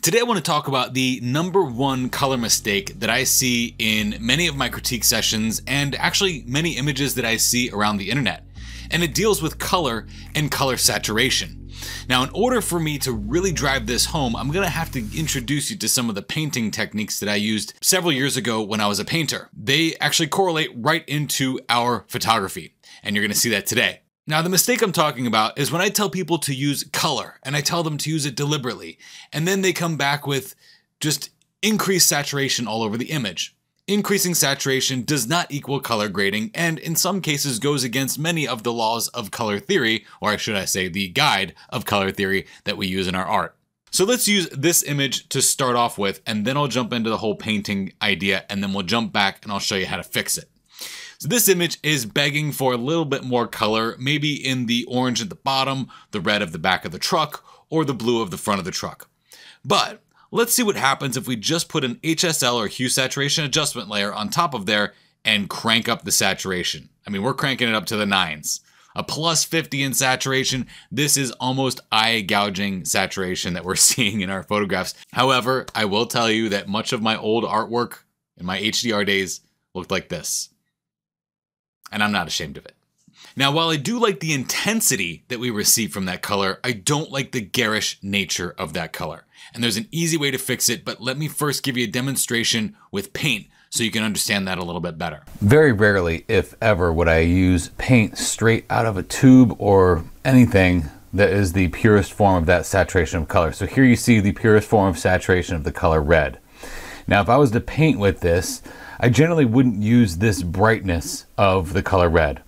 Today, I want to talk about the number one color mistake that I see in many of my critique sessions and actually many images that I see around the internet. And it deals with color and color saturation. Now, in order for me to really drive this home, I'm going to have to introduce you to some of the painting techniques that I used several years ago when I was a painter. They actually correlate right into our photography, and you're going to see that today. Now, the mistake I'm talking about is when I tell people to use color and I tell them to use it deliberately, and then they come back with just increased saturation all over the image. Increasing saturation does not equal color grading and in some cases goes against many of the laws of color theory, or should I say the guide of color theory that we use in our art. So let's use this image to start off with, and then I'll jump into the whole painting idea, and then we'll jump back and I'll show you how to fix it. So this image is begging for a little bit more color, maybe in the orange at the bottom, the red of the back of the truck, or the blue of the front of the truck. But let's see what happens if we just put an HSL or hue saturation adjustment layer on top of there and crank up the saturation. I mean, we're cranking it up to the nines. A plus 50 in saturation, this is almost eye gouging saturation that we're seeing in our photographs. However, I will tell you that much of my old artwork in my HDR days looked like this and I'm not ashamed of it. Now, while I do like the intensity that we receive from that color, I don't like the garish nature of that color. And there's an easy way to fix it, but let me first give you a demonstration with paint so you can understand that a little bit better. Very rarely, if ever, would I use paint straight out of a tube or anything that is the purest form of that saturation of color. So here you see the purest form of saturation of the color red. Now, if I was to paint with this, I generally wouldn't use this brightness of the color red.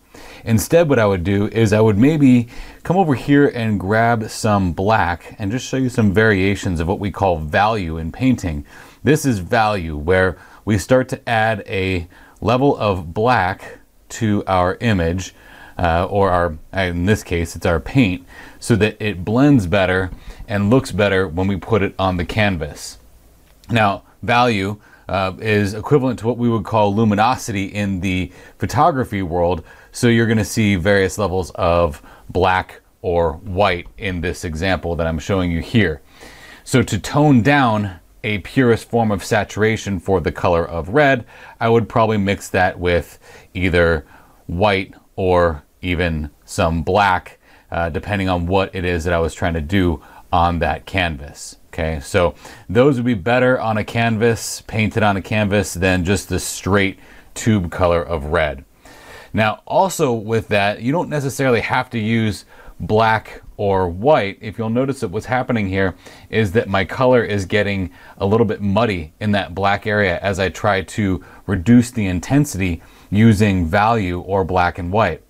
Instead, what I would do is I would maybe come over here and grab some black and just show you some variations of what we call value in painting. This is value where we start to add a level of black to our image uh, or our, in this case, it's our paint so that it blends better and looks better when we put it on the canvas. Now, value uh, is equivalent to what we would call luminosity in the photography world. So you're going to see various levels of black or white in this example that I'm showing you here. So to tone down a purest form of saturation for the color of red, I would probably mix that with either white or even some black, uh, depending on what it is that I was trying to do on that canvas. Okay, so those would be better on a canvas, painted on a canvas, than just the straight tube color of red. Now, also with that, you don't necessarily have to use black or white. If you'll notice that what's happening here is that my color is getting a little bit muddy in that black area as I try to reduce the intensity using value or black and white.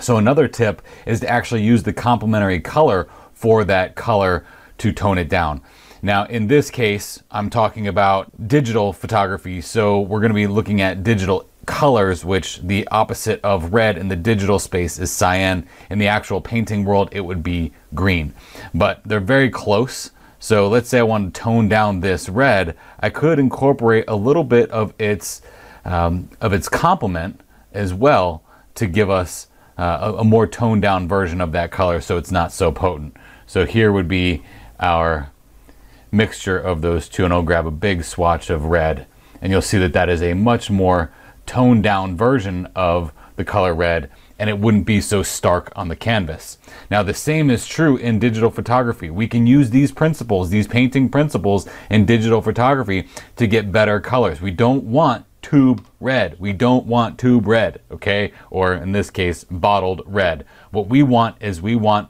So another tip is to actually use the complementary color for that color to tone it down. Now, in this case, I'm talking about digital photography. So we're going to be looking at digital colors, which the opposite of red in the digital space is cyan. In the actual painting world, it would be green, but they're very close. So let's say I want to tone down this red. I could incorporate a little bit of its, um, of its complement as well to give us uh, a, a more toned down version of that color so it's not so potent. So here would be our mixture of those two and I'll grab a big swatch of red and you'll see that that is a much more toned down version of the color red and it wouldn't be so stark on the canvas. Now the same is true in digital photography. We can use these principles, these painting principles in digital photography to get better colors. We don't want tube red. We don't want tube red, okay? Or in this case, bottled red. What we want is we want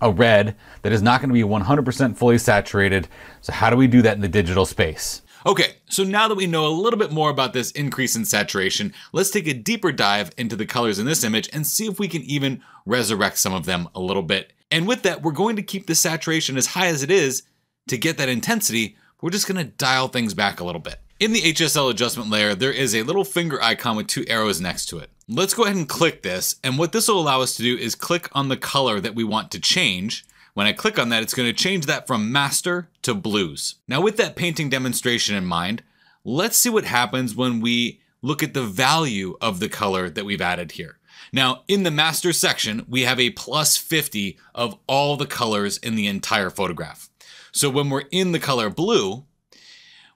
a red that is not going to be 100% fully saturated. So how do we do that in the digital space? Okay, so now that we know a little bit more about this increase in saturation, let's take a deeper dive into the colors in this image and see if we can even resurrect some of them a little bit. And with that, we're going to keep the saturation as high as it is to get that intensity. We're just gonna dial things back a little bit. In the HSL adjustment layer, there is a little finger icon with two arrows next to it. Let's go ahead and click this. And what this will allow us to do is click on the color that we want to change. When I click on that, it's gonna change that from master to blues. Now with that painting demonstration in mind, let's see what happens when we look at the value of the color that we've added here. Now, in the master section, we have a plus 50 of all the colors in the entire photograph. So when we're in the color blue,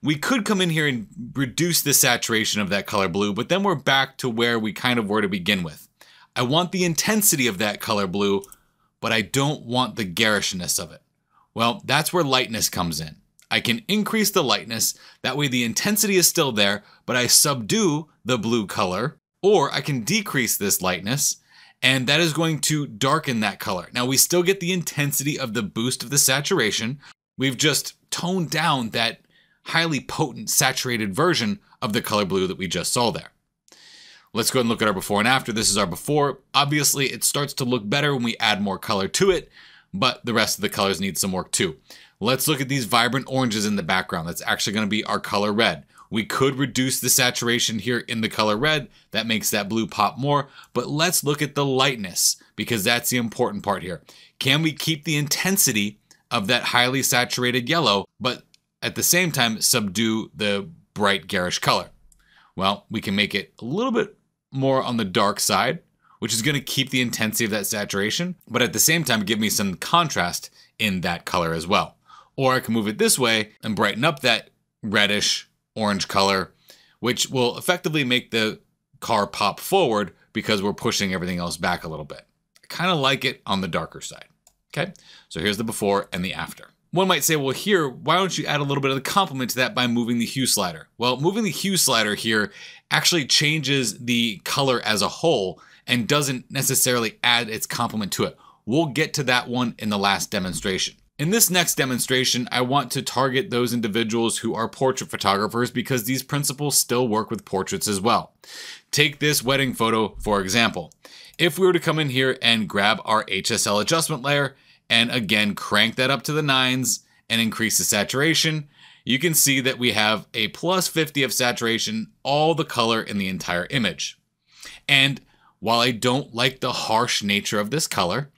we could come in here and reduce the saturation of that color blue, but then we're back to where we kind of were to begin with. I want the intensity of that color blue, but I don't want the garishness of it. Well, that's where lightness comes in. I can increase the lightness, that way the intensity is still there, but I subdue the blue color, or I can decrease this lightness, and that is going to darken that color. Now we still get the intensity of the boost of the saturation, we've just toned down that highly potent saturated version of the color blue that we just saw there. Let's go and look at our before and after. This is our before. Obviously, it starts to look better when we add more color to it, but the rest of the colors need some work too. Let's look at these vibrant oranges in the background. That's actually going to be our color red. We could reduce the saturation here in the color red. That makes that blue pop more, but let's look at the lightness because that's the important part here. Can we keep the intensity of that highly saturated yellow, but at the same time subdue the bright garish color. Well, we can make it a little bit more on the dark side, which is going to keep the intensity of that saturation, but at the same time give me some contrast in that color as well. Or I can move it this way and brighten up that reddish orange color, which will effectively make the car pop forward because we're pushing everything else back a little bit. I kind of like it on the darker side. Okay, so here's the before and the after. One might say, well, here, why don't you add a little bit of the complement to that by moving the hue slider? Well, moving the hue slider here actually changes the color as a whole and doesn't necessarily add its complement to it. We'll get to that one in the last demonstration. In this next demonstration, I want to target those individuals who are portrait photographers because these principles still work with portraits as well. Take this wedding photo, for example. If we were to come in here and grab our HSL adjustment layer and again crank that up to the nines and increase the saturation, you can see that we have a plus 50 of saturation, all the color in the entire image. And while I don't like the harsh nature of this color,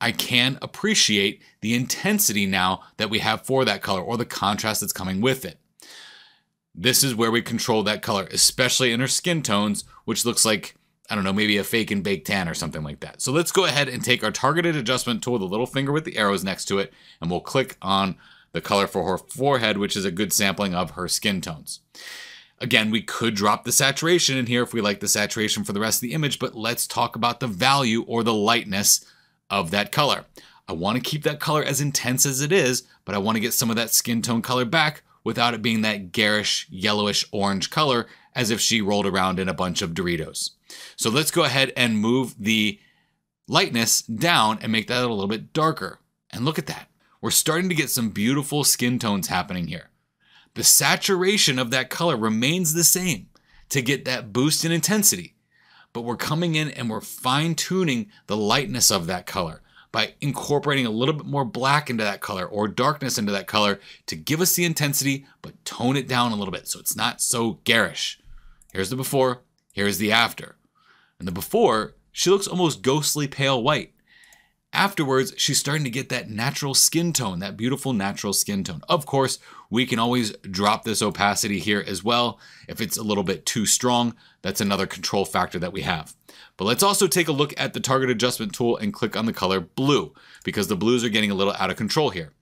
I can appreciate the intensity now that we have for that color or the contrast that's coming with it. This is where we control that color, especially in our skin tones, which looks like I don't know, maybe a fake and bake tan or something like that. So let's go ahead and take our targeted adjustment tool, the little finger with the arrows next to it, and we'll click on the color for her forehead, which is a good sampling of her skin tones. Again, we could drop the saturation in here if we like the saturation for the rest of the image, but let's talk about the value or the lightness of that color. I want to keep that color as intense as it is, but I want to get some of that skin tone color back without it being that garish, yellowish orange color as if she rolled around in a bunch of Doritos. So let's go ahead and move the lightness down and make that a little bit darker. And look at that. We're starting to get some beautiful skin tones happening here. The saturation of that color remains the same to get that boost in intensity, but we're coming in and we're fine tuning the lightness of that color by incorporating a little bit more black into that color or darkness into that color to give us the intensity, but tone it down a little bit so it's not so garish. Here's the before, here's the after. And the before, she looks almost ghostly pale white. Afterwards, she's starting to get that natural skin tone, that beautiful natural skin tone. Of course, we can always drop this opacity here as well. If it's a little bit too strong, that's another control factor that we have. But let's also take a look at the target adjustment tool and click on the color blue because the blues are getting a little out of control here.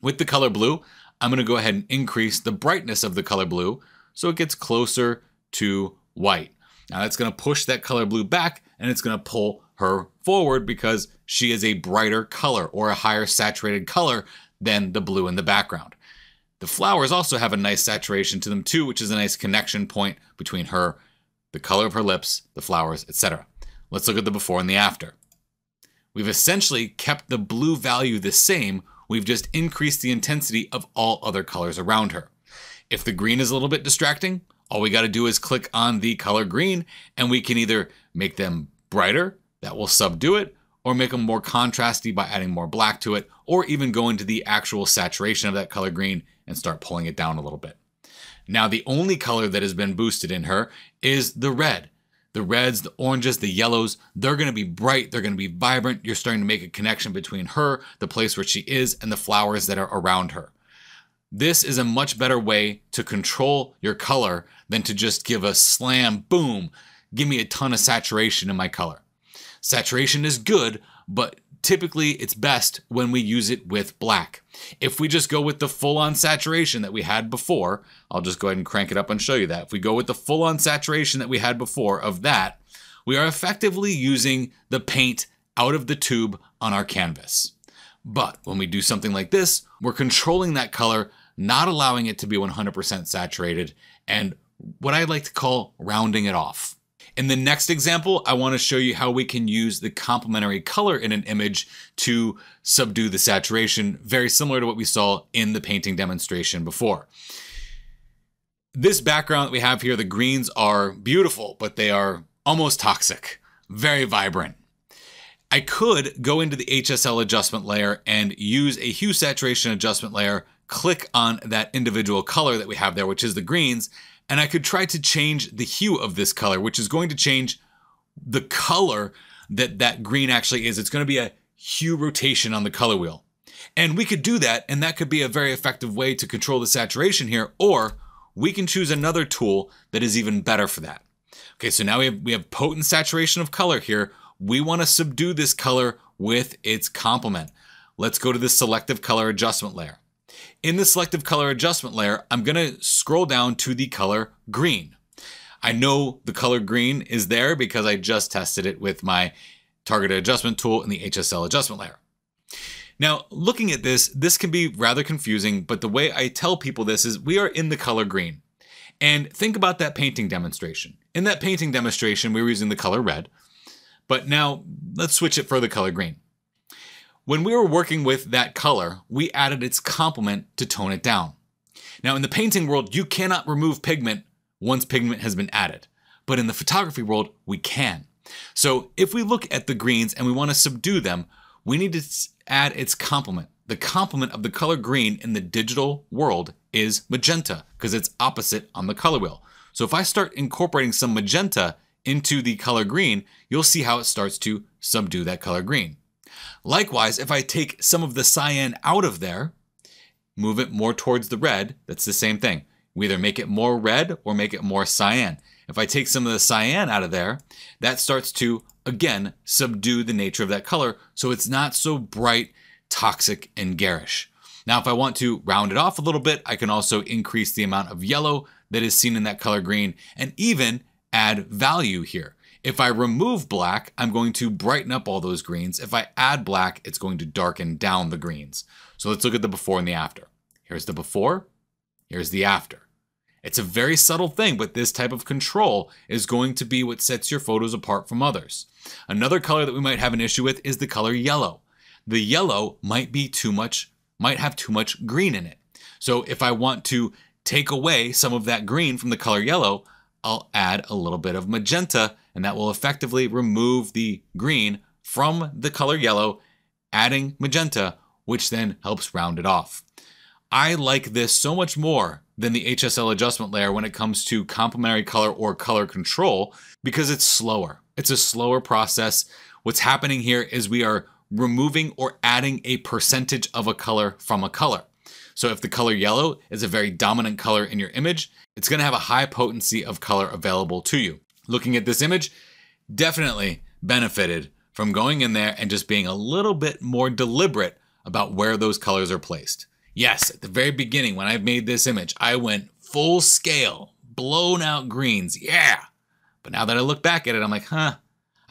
With the color blue, I'm gonna go ahead and increase the brightness of the color blue so it gets closer to white. Now that's going to push that color blue back and it's going to pull her forward because she is a brighter color or a higher saturated color than the blue in the background. The flowers also have a nice saturation to them too, which is a nice connection point between her, the color of her lips, the flowers, etc. Let's look at the before and the after. We've essentially kept the blue value the same, we've just increased the intensity of all other colors around her. If the green is a little bit distracting, all we got to do is click on the color green and we can either make them brighter, that will subdue it, or make them more contrasty by adding more black to it, or even go into the actual saturation of that color green and start pulling it down a little bit. Now, the only color that has been boosted in her is the red. The reds, the oranges, the yellows, they're gonna be bright, they're gonna be vibrant. You're starting to make a connection between her, the place where she is, and the flowers that are around her. This is a much better way to control your color than to just give a slam, boom, give me a ton of saturation in my color. Saturation is good, but typically it's best when we use it with black. If we just go with the full on saturation that we had before, I'll just go ahead and crank it up and show you that. If we go with the full on saturation that we had before of that, we are effectively using the paint out of the tube on our canvas. But when we do something like this, we're controlling that color, not allowing it to be 100% saturated, and what I like to call rounding it off. In the next example, I want to show you how we can use the complementary color in an image to subdue the saturation, very similar to what we saw in the painting demonstration before. This background that we have here, the greens are beautiful, but they are almost toxic, very vibrant. I could go into the HSL adjustment layer and use a hue saturation adjustment layer, click on that individual color that we have there, which is the greens, and I could try to change the hue of this color, which is going to change the color that that green actually is. It's going to be a hue rotation on the color wheel. And we could do that, and that could be a very effective way to control the saturation here, or we can choose another tool that is even better for that. Okay, so now we have, we have potent saturation of color here we want to subdue this color with its complement. Let's go to the selective color adjustment layer. In the selective color adjustment layer, I'm going to scroll down to the color green. I know the color green is there because I just tested it with my targeted adjustment tool in the HSL adjustment layer. Now, looking at this, this can be rather confusing, but the way I tell people this is we are in the color green. And think about that painting demonstration. In that painting demonstration, we were using the color red. But now let's switch it for the color green. When we were working with that color, we added its complement to tone it down. Now in the painting world, you cannot remove pigment once pigment has been added. But in the photography world, we can. So if we look at the greens and we want to subdue them, we need to add its complement. The complement of the color green in the digital world is magenta because it's opposite on the color wheel. So if I start incorporating some magenta into the color green, you'll see how it starts to subdue that color green. Likewise, if I take some of the cyan out of there, move it more towards the red, that's the same thing. We either make it more red or make it more cyan. If I take some of the cyan out of there, that starts to, again, subdue the nature of that color so it's not so bright, toxic, and garish. Now, if I want to round it off a little bit, I can also increase the amount of yellow that is seen in that color green. And even add value here. If I remove black, I'm going to brighten up all those greens. If I add black, it's going to darken down the greens. So let's look at the before and the after. Here's the before, here's the after. It's a very subtle thing, but this type of control is going to be what sets your photos apart from others. Another color that we might have an issue with is the color yellow. The yellow might be too much, might have too much green in it. So if I want to take away some of that green from the color yellow, I'll add a little bit of magenta and that will effectively remove the green from the color yellow, adding magenta, which then helps round it off. I like this so much more than the HSL adjustment layer when it comes to complementary color or color control because it's slower. It's a slower process. What's happening here is we are removing or adding a percentage of a color from a color. So if the color yellow is a very dominant color in your image, it's gonna have a high potency of color available to you. Looking at this image, definitely benefited from going in there and just being a little bit more deliberate about where those colors are placed. Yes, at the very beginning when I made this image, I went full scale, blown out greens, yeah. But now that I look back at it, I'm like, huh,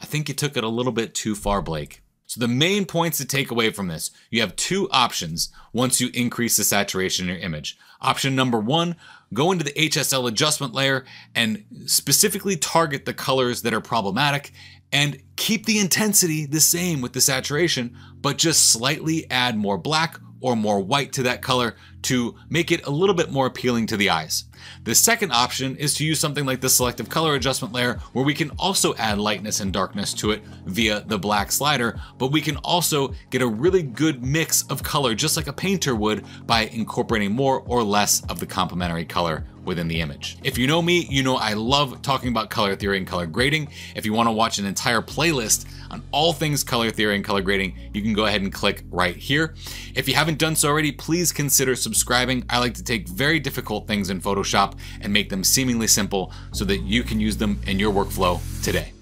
I think you took it a little bit too far, Blake. So the main points to take away from this, you have two options once you increase the saturation in your image. Option number one, go into the HSL adjustment layer and specifically target the colors that are problematic and keep the intensity the same with the saturation, but just slightly add more black or more white to that color to make it a little bit more appealing to the eyes. The second option is to use something like the selective color adjustment layer where we can also add lightness and darkness to it via the black slider, but we can also get a really good mix of color just like a painter would by incorporating more or less of the complementary color within the image. If you know me, you know I love talking about color theory and color grading. If you wanna watch an entire playlist on all things color theory and color grading, you can go ahead and click right here. If you haven't done so already, please consider subscribing subscribing, I like to take very difficult things in Photoshop and make them seemingly simple so that you can use them in your workflow today.